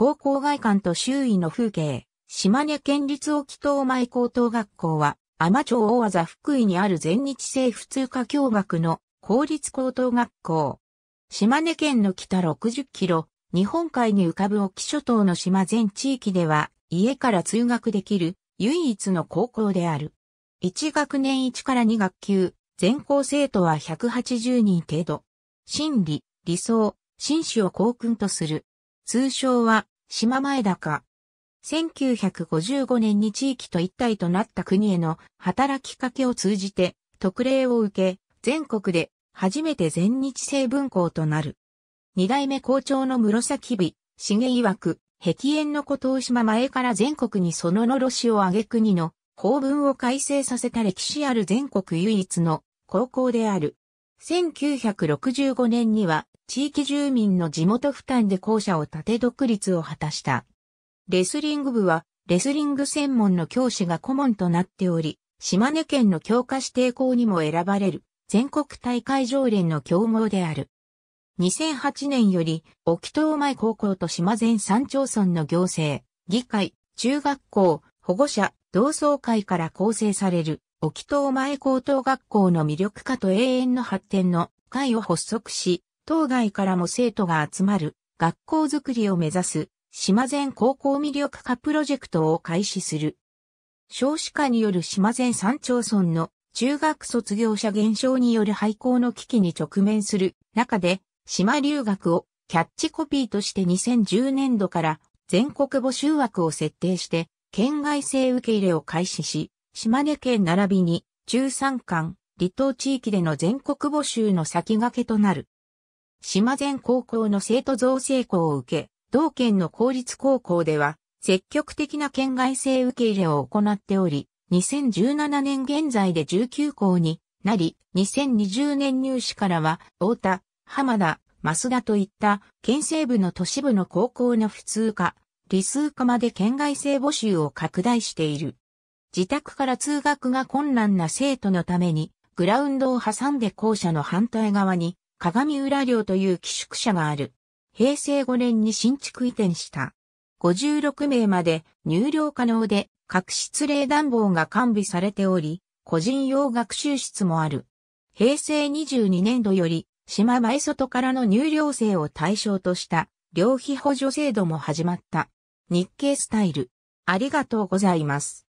高校外観と周囲の風景、島根県立沖東前高等学校は、天町大技福井にある全日制普通科教学の公立高等学校。島根県の北60キロ、日本海に浮かぶ沖諸島の島全地域では、家から通学できる唯一の高校である。1学年1から2学級、全校生徒は180人程度。心理、理想、心史を校訓とする。通称は、島前高。1955年に地域と一体となった国への働きかけを通じて特例を受け、全国で初めて全日制分校となる。二代目校長の室崎美、重曰く、壁縁の古島前から全国にそののろしを挙げ国の法文を改正させた歴史ある全国唯一の高校である。1965年には地域住民の地元負担で校舎を建て独立を果たした。レスリング部は、レスリング専門の教師が顧問となっており、島根県の教科指定校にも選ばれる、全国大会常連の強豪である。2008年より、沖東前高校と島前三町村の行政、議会、中学校、保護者、同窓会から構成される、沖東前高等学校の魅力化と永遠の発展の会を発足し、島外からも生徒が集まる学校づくりを目指す島全高校魅力化プロジェクトを開始する。少子化による島全三町村の中学卒業者減少による廃校の危機に直面する中で島留学をキャッチコピーとして2010年度から全国募集枠を設定して県外生受け入れを開始し、島根県並びに中山間、離島地域での全国募集の先駆けとなる。島前高校の生徒増成校を受け、同県の公立高校では、積極的な県外生受け入れを行っており、2017年現在で19校になり、2020年入試からは、大田、浜田、増田といった県西部の都市部の高校の普通科、理数科まで県外生募集を拡大している。自宅から通学が困難な生徒のために、グラウンドを挟んで校舎の反対側に鏡浦寮という寄宿舎がある。平成5年に新築移転した。56名まで入寮可能で、各室冷暖房が完備されており、個人用学習室もある。平成22年度より、島前外からの入寮生を対象とした、寮費補助制度も始まった。日経スタイル。ありがとうございます。